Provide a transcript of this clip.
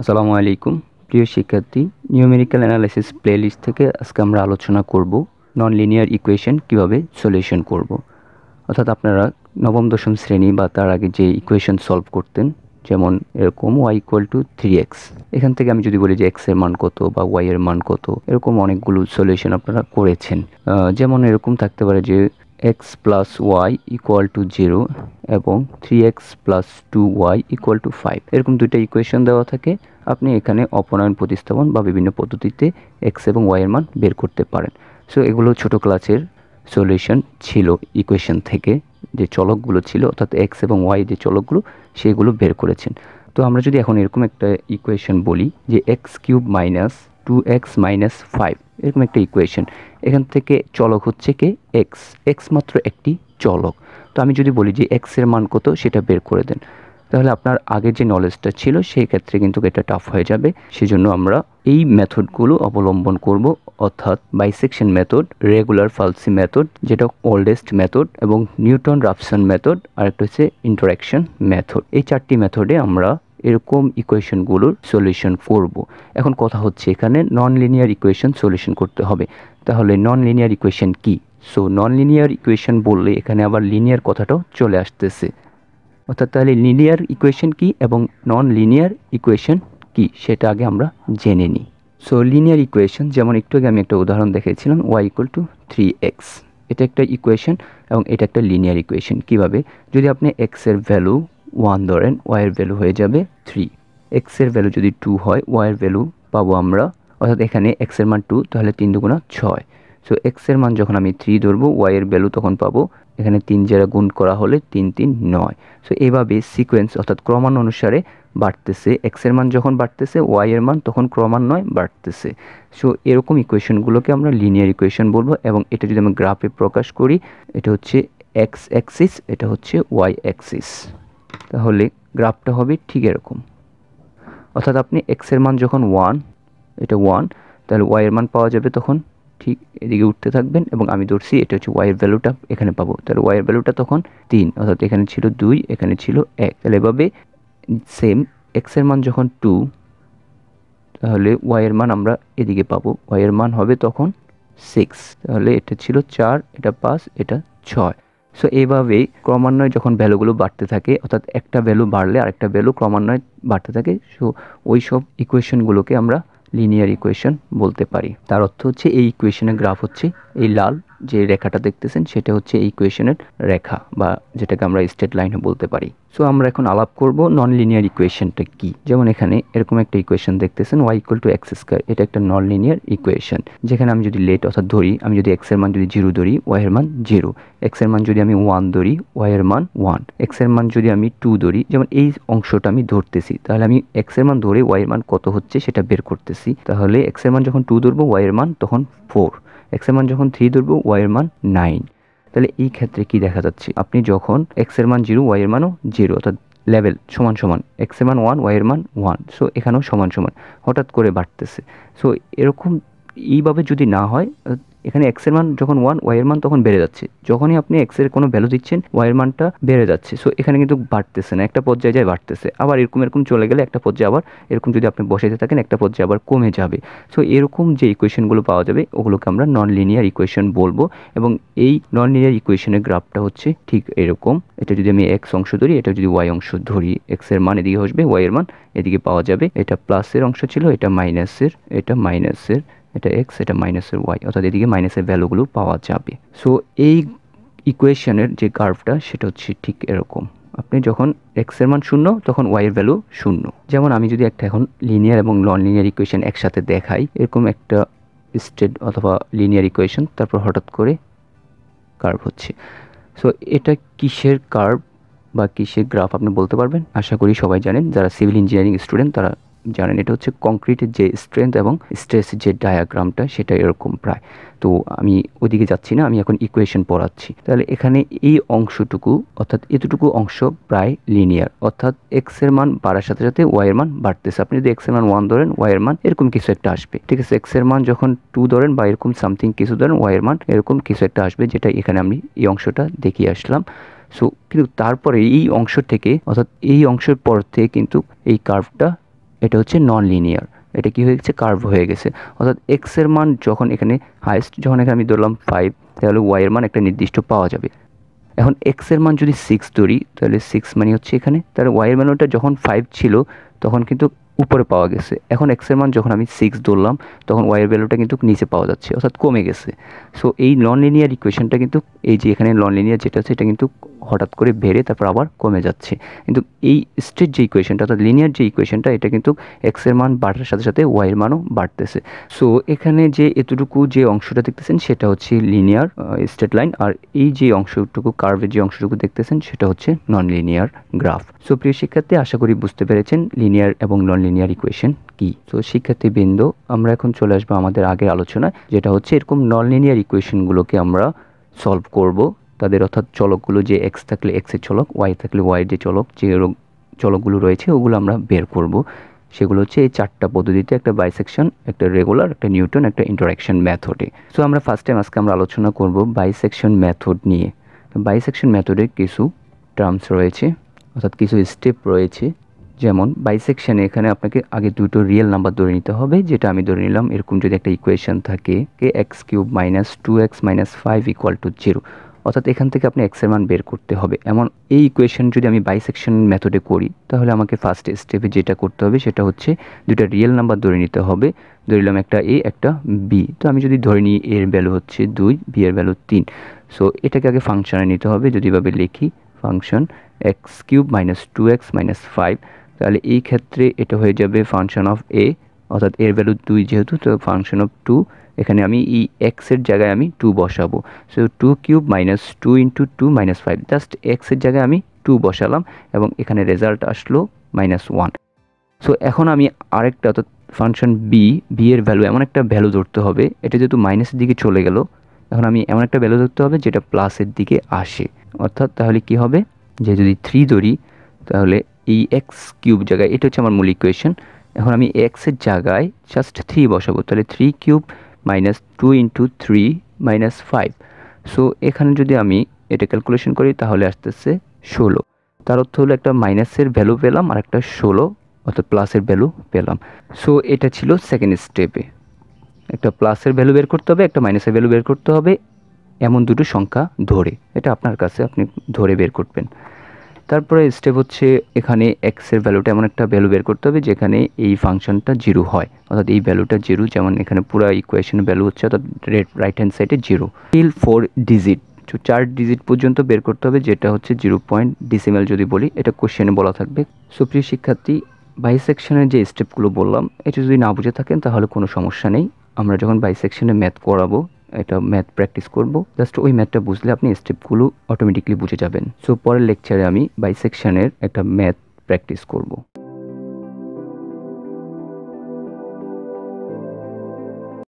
আসসালামু আলাইকুম প্রিয় শিক্ষার্থী নিউমেরিক্যাল অ্যানালাইসিস প্লেলিস্ট থেকে আজকে আমরা আলোচনা করব নন লিনিয়ার ইকুয়েশন কিভাবে সলিউশন করব। অর্থাৎ আপনারা নবম দশম শ্রেণী বা তার আগে যে ইকুয়েশন সলভ করতেন যেমন এরকম Y equal to three X এখান থেকে আমি যদি বলি যে এক্সের মান কত বা ওয়াই এর মান কত এরকম অনেকগুলো সলিউশন আপনারা করেছেন যেমন এরকম থাকতে পারে যে X plus Y equal to zero এবং three X plus two Y equal to five এরকম দুইটা ইকুয়েশন দেওয়া থাকে আপনি এখানে অপনয়ন প্রতিস্থাপন বা বিভিন্ন পদ্ধতিতে এক্স এবং ওয়াইয়ের মান বের করতে পারেন সো এগুলো ছোট ক্লাসের সলিউশন ছিল ইকুয়েশন থেকে যে চলকগুলো ছিল অর্থাৎ এক্স এবং ওয়াই যে চলকগুলো সেগুলো বের করেছেন তো আমরা যদি এখন এরকম একটা ইকুয়েশন বলি যে X cube minus two x minus five এরকম একটা ইকুয়েশন এখান থেকে চলক হচ্ছে কে এক্স এক্স মাত্র একটি চলক তো আমি যদি বলি যে এক্সের মান কত সেটা বের করে দেন তাহলে আপনার আগে যে নলেজটা ছিল সেই ক্ষেত্রে কিন্তু এটা টাফ হয়ে যাবে সেজন্য আমরা এই মেথডগুলো অবলম্বন করব অর্থাৎ bisection method regular falsi method যেটা ওল্ডেস্ট মেথড এবং নিউটন রাফসন মেথড আর একটা হচ্ছে ইন্টারাকশন মেথড এই চারটি মেথডে আমরা এরকম ইকুয়েশনগুলোর সলিউশন করব এখন কথা হচ্ছে এখানে নন লিনিয়ার ইকুয়েশন সলিউশন করতে হবে তাহলে নন লিনিয়ার ইকুয়েশন কি সো নন লিনিয়ার ইকুয়েশন বললে এখানে আবার লিনিয়ার কথাটাও চলে আসতেছে অর্থাৎ তাহলে লিনিয়ার ইকুয়েশন কি এবং নন লিনিয়ার ইকুয়েশন কি সেটা আগে আমরা জেনে নিই সো লিনিয়ার ইকুয়েশন যেমন একটু আগে আমি একটা উদাহরণ দেখেছিলাম Y equal to three X এটা একটা ইকুয়েশন এবং এটা একটা লিনিয়ার ইকুয়েশন কিভাবে যদি আপনি এক্সের ভ্যালু ওয়ান ধরেন ওয়াইয়ের ভ্যালু হয়ে যাবে থ্রি এক্সের ভ্যালু যদি টু হয় ওয়াইয়ের ভ্যালু পাবো আমরা অর্থাৎ এখানে এক্সের মান টু তাহলে তিন দুগুণা ছয় সো এক্সের মান যখন আমি থ্রি ধরবো ওয়াইয়ের ভ্যালু তখন পাবো এখানে তিন যারা গুণ করা হলে তিন তিন নয় সো এভাবে সিকোয়েন্স অর্থাৎ ক্রমানুসারে বাড়তেছে এক্সের মান যখন বাড়তেছে ওয়াইয়ের মান তখন ক্রমান্বয় বাড়তেছে সো এরকম ইকুয়েশনগুলোকে আমরা লিনিয়ার ইকুয়েশন বলবো এবং এটা যদি আমরা গ্রাফে প্রকাশ করি এটা হচ্ছে এক্স অ্যাক্সিস এটা হচ্ছে ওয়াই অ্যাক্সিস তাহলে গ্রাফটা হবে ঠিক এরকম অর্থাৎ আপনি এক্সের মান যখন ওয়ান এটা ওয়ান তাহলে ওয়াইয়ের মান পাওয়া যাবে তখন ঠিক এদিকে উঠতে থাকবেন এবং আমি ধরছি এটা হচ্ছে ওয়াইয়ের ভ্যালুটা এখানে পাবো তাহলে ওয়াইয়ের ভ্যালুটা তখন তিন অর্থাৎ এখানে ছিল দুই এখানে ছিল এক তাহলে এভাবে সেম এক্সের মান যখন টু তাহলে ওয়াইয়ের মান আমরা এদিকে পাবো ওয়াইয়ের মান হবে তখন সিক্স তাহলে এটা ছিল চার এটা পাঁচ এটা ছয় সো এইভাবেই ক্রমান্বয়ে যখন ভ্যালুগুলো বাড়তে থাকে অর্থাৎ একটা ভ্যালু বাড়লে আরেকটা ভ্যালু ক্রমান্বয়ে বাড়তে থাকে সো ওই সব ইকুয়েশনগুলোকে আমরা লিনিয়ার ইকুয়েশন বলতে পারি তার অর্থ হচ্ছে এই ইকুয়েশনের গ্রাফ হচ্ছে এই লাল যে রেখাটা দেখতেছেন সেটা হচ্ছে এই ইকুয়েশনের রেখা বা যেটাকে আমরা স্টেট লাইনে বলতে পারি সো আমরা এখন আলাপ করব নন লিনিয়ার ইকুয়েশনটা কি যেমন এখানে এরকম একটা ইকুয়েশন দেখতেছেন Y equal to X square এটা একটা নন লিনিয়ার ইকুয়েশন যেখানে আমি যদি লেট অর্থাৎ ধরি আমি যদি এক্সের মান যদি জিরো ধরি ওয়াইয়ের মান জিরো এক্সের মান যদি আমি ওয়ান ধরি ওয়াইয়ের মান ওয়ান এক্সের মান যদি আমি টু ধরি যেমন এই অংশটা আমি ধরতেছি তাহলে আমি এক্সের মান ধরে ওয়াইয়ের মান কত হচ্ছে সেটা বের করতেছি তাহলে এক্সের মান যখন টু ধরবো ওয়াইয়ের মান তখন ফোর এক্স এর মান যখন থ্রি ধরবো ওয়াই এর মান নাইন তাহলে এই ক্ষেত্রে কি দেখা যাচ্ছে আপনি যখন এক্স এর মান জিরো ওয়াই এর মানও জিরো অর্থাৎ লেভেল সমান সমান এক্স এর মান ওয়ান ওয়াই এর মান ওয়ান সো এখানেও সমান সমান হঠাৎ করে বাড়তেছে সো এরকম এইভাবে যদি না হয় এখানে এক্স এর মান যখন ওয়ান ওয়াইয়ের মান তখন বেড়ে যাচ্ছে যখনই আপনি এক্সের কোনো ভ্যালু দিচ্ছেন এর মানটা বেড়ে যাচ্ছে সো এখানে কিন্তু বাড়তেছে না একটা পর্যায়ে যায় বাড়তেছে আবার এরকম এরকম চলে গেলে একটা পর্যায়ে আবার এরকম যদি আপনি বসাইতে থাকেন একটা পর্যায়ে আবার কমে যাবে সো এরকম যে ইকুয়েশনগুলো পাওয়া যাবে ওগুলোকে আমরা নন লিনিয়ার ইকুয়েশন বলবো এবং এই নন লিনিয়ার ইকুয়েশনের গ্রাফটা হচ্ছে ঠিক এরকম এটা যদি আমি এক্স অংশ ধরি এটা যদি ওয়াই অংশ ধরি এক্স এর মান এদিকে আসবে ওয়াইয়ের মান এদিকে পাওয়া যাবে এটা প্লাসের অংশ ছিল এটা মাইনাসের এটা মাইনাসের এটা এক্স এটা মাইনাসের ওয়াই অর্থাৎ এদিকে মাইনাসের ভ্যালুগুলো পাওয়া যাবে সো এই ইকুয়েশনের যে কার্ভটা সেটা হচ্ছে ঠিক এরকম আপনি যখন এক্সের মান শূন্য তখন ওয়াই এর ভ্যালু শূন্য যেমন আমি যদি একটা এখন লিনিয়ার এবং নন লিনিয়ার ইকুয়েশন একসাথে দেখাই এরকম একটা স্টেট অথবা লিনিয়ার ইকুয়েশন তারপর হঠাৎ করে কার্ভ হচ্ছে সো এটা কিসের কার্ভ বা কিসের গ্রাফ আপনি বলতে পারবেন আশা করি সবাই জানেন যারা সিভিল ইঞ্জিনিয়ারিং স্টুডেন্ট তারা জানেন এটা হচ্ছে কংক্রিটের যে স্ট্রেংথ এবং স্ট্রেসের যে ডায়াগ্রামটা সেটা এরকম প্রায় তো আমি ওদিকে যাচ্ছি না আমি এখন ইকুয়েশন পড়াচ্ছি তাহলে এখানে এই অংশটুকু অর্থাৎ এতটুকু অংশ প্রায় লিনিয়ার অর্থাৎ এক্স এর মান বাড়ার সাথে সাথে ওয়াই এর মান বাড়তেছে আপনি যদি এক্স এর মান ওয়ান ধরেন ওয়াই এর মান এরকম কিছু একটা আসবে ঠিক আছে এক্স এর মান যখন টু ধরেন বা এরকম সামথিং কিছু ধরেন ওয়াই এর মান এরকম কিছু একটা আসবে যেটা এখানে আমি এই অংশটা দেখিয়ে আসলাম সো কিন্তু তারপরে এই অংশ থেকে অর্থাৎ এই অংশের পর থেকে কিন্তু এই কার্ভটা এটা হচ্ছে নন লিনিয়ার এটা কি হয়ে গেছে কার্ভ হয়ে গেছে অর্থাৎ এক্সের মান যখন এখানে হাইস্ট যখন এখানে আমি ধরলাম ফাইভ তাহলে ওয়াইয়ের মান একটা নির্দিষ্ট পাওয়া যাবে এখন এক্সের মান যদি সিক্স ধরি তাহলে সিক্স মানে হচ্ছে এখানে তাহলে ওয়াইয়ের মানটা যখন ফাইভ ছিল তখন কিন্তু উপরে পাওয়া গেছে এখন এক্সের মান যখন আমি সিক্স ধরলাম তখন ওয়াইয়ের ভ্যালুটা কিন্তু নিচে পাওয়া যাচ্ছে অর্থাৎ কমে গেছে সো এই নন লিনিয়ার ইকুয়েশনটা কিন্তু এই যে এখানে নন লিনিয়ার যেটা আছে এটা কিন্তু হঠাৎ করে বেড়ে তারপর আবার কমে যাচ্ছে কিন্তু এই স্ট্রেট যে ইকুয়েশনটা অর্থাৎ লিনিয়ার যে ইকুয়েশনটা এটা কিন্তু এক্সের মান বাড়ার সাথে সাথে ওয়াইয়ের মানও বাড়তেছে সো এখানে যে এতটুকু যে অংশটা দেখতেছেন সেটা হচ্ছে লিনিয়ার স্ট্রেট লাইন আর এই যে অংশটুকু কার্ভের যে অংশটুকু দেখতেছেন সেটা হচ্ছে নন লিনিয়ার গ্রাফ সো প্রিয় শিক্ষার্থী আশা করি বুঝতে পেরেছেন লিনিয়ার এবং নন ননলিনিয়ার ইকুয়েশন কি তো শিক্ষার্থী বিন্দু আমরা এখন চলে আসবো আমাদের আগের আলোচনায় যেটা হচ্ছে এরকম ননলিনিয়ার ইকুয়েশনগুলোকে আমরা সলভ করব তাদের অর্থাৎ চলকগুলো যে এক্স থাকলে এক্সের চলক ওয়াই থাকলে ওয়াইয়ের যে চলক যে চলকগুলো রয়েছে ওগুলো আমরা বের করব সেগুলো হচ্ছে এই চারটা পদ্ধতিতে একটা বাইসেকশন একটা রেগুলার একটা নিউটন একটা ইন্টারাকশন মেথডে সো আমরা ফার্স্ট টাইম আজকে আমরা আলোচনা করব বাইসেকশন মেথড নিয়ে তো বাইসেকশন মেথডে কিছু টার্মস রয়েছে অর্থাৎ কিছু স্টেপ রয়েছে যেমন বাইসেকশানে এখানে আপনাকে আগে দুটো রিয়েল নাম্বার ধরে নিতে হবে যেটা আমি ধরে নিলাম এরকম যদি একটা ইকুয়েশন থাকে কে X cube minus two x minus five equal to zero অর্থাৎ এখান থেকে আপনি এক্সের মান বের করতে হবে এমন এই ইকুয়েশন যদি আমি বাইসেকশন মেথডে করি তাহলে আমাকে ফার্স্ট স্টেপে যেটা করতে হবে সেটা হচ্ছে দুটা রিয়েল নাম্বার ধরে নিতে হবে ধরে নিলাম একটা এ একটা বি তো আমি যদি ধরে নিই এর ভ্যালু হচ্ছে দুই বি এর ভ্যালু তিন সো এটাকে আগে ফাংশানে নিতে হবে যদি লিখি function x cube minus two x minus five তাহলে এই ক্ষেত্রে এটা হয়ে যাবে ফাংশন অফ এ অর্থাৎ এর ভ্যালু দুই যেহেতু তো ফাংশন অফ টু এখানে আমি ই এক্সের জায়গায় আমি টু বসাবো so two cube minus two into two minus five just এক্সের জায়গায় আমি টু বসালাম এবং এখানে রেজাল্ট আসলো মাইনাস ওয়ান সো এখন আমি আরেকটা অর্থাৎ ফাংশন বি বি এর ভ্যালু এমন একটা ভ্যালু ধরতে হবে এটা যেহেতু মাইনাসের দিকে চলে গেল এখন আমি এমন একটা ভ্যালু ধরতে হবে যেটা প্লাসের দিকে আসে অর্থাৎ তাহলে কি হবে যে যদি থ্রি ধরি তাহলে এই এক্স কিউব জায়গায় এটা হচ্ছে আমার মূল ইকুয়েশন এখন আমি এক্সের জায়গায় জাস্ট থ্রি বসাবো তাহলে three cube minus two into three minus five so এখানে যদি আমি এটা ক্যালকুলেশন করি তাহলে আসতেছে ষোলো তার অর্থ হলো একটা মাইনাসের ভ্যালু পেলাম আর একটা ষোলো অর্থাৎ প্লাসের ভ্যালু পেলাম সো এটা ছিল সেকেন্ড স্টেপে একটা প্লাসের ভ্যালু বের করতে হবে একটা মাইনাসের ভ্যালু বের করতে হবে এমন দুটো সংখ্যা ধরে এটা আপনার কাছে আপনি ধরে বের করবেন তারপরে স্টেপ হচ্ছে এখানে এক্সের ভ্যালুটা এমন একটা ভ্যালু বের করতে হবে যেখানে এই ফাংশনটা জিরো হয় অর্থাৎ এই ভ্যালুটা জিরো যেমন এখানে পুরো ইকুয়েশন ভ্যালু হচ্ছে অর্থাৎ রেড রাইট হ্যান্ড সাইডে জিরো টিল ফোর ডিজিট তো চার ডিজিট পর্যন্ত বের করতে হবে যেটা হচ্ছে জিরো পয়েন্ট ডিসিমেল যদি বলি এটা কোশ্চেনে বলা থাকবে সুপ্রিয় শিক্ষার্থী বাইসেকশনের যে স্টেপগুলো বললাম এটা যদি না বুঝে থাকেন তাহলে কোনো সমস্যা নেই আমরা যখন বাইসেকশনে ম্যাথ করাবো একটা ম্যাথ প্র্যাকটিস করব জাস্ট ওই ম্যাথটা বুঝলে আপনি স্টেপগুলো অটোমেটিকলি বুঝে যাবেন সো পরের লেকচারে আমি বাইসেকশানের একটা ম্যাথ প্র্যাকটিস করবো